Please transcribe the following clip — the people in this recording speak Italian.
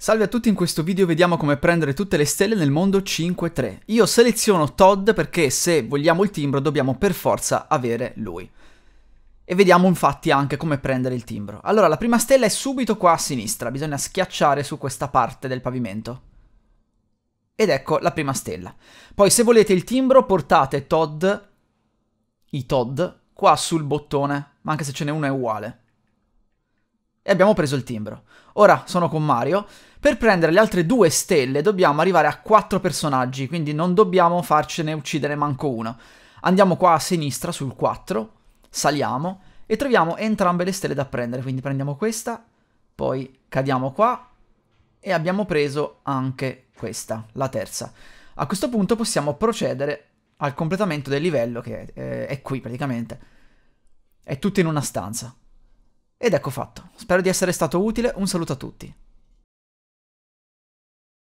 Salve a tutti, in questo video vediamo come prendere tutte le stelle nel mondo 5-3. Io seleziono Todd perché se vogliamo il timbro dobbiamo per forza avere lui. E vediamo infatti anche come prendere il timbro. Allora, la prima stella è subito qua a sinistra, bisogna schiacciare su questa parte del pavimento. Ed ecco la prima stella. Poi se volete il timbro portate Todd, i Todd, qua sul bottone, ma anche se ce n'è uno è uguale e abbiamo preso il timbro. Ora sono con Mario. Per prendere le altre due stelle dobbiamo arrivare a quattro personaggi, quindi non dobbiamo farcene uccidere manco uno. Andiamo qua a sinistra sul 4, saliamo e troviamo entrambe le stelle da prendere, quindi prendiamo questa, poi cadiamo qua e abbiamo preso anche questa, la terza. A questo punto possiamo procedere al completamento del livello che è, eh, è qui praticamente. È tutto in una stanza. Ed ecco fatto. Spero di essere stato utile, un saluto a tutti.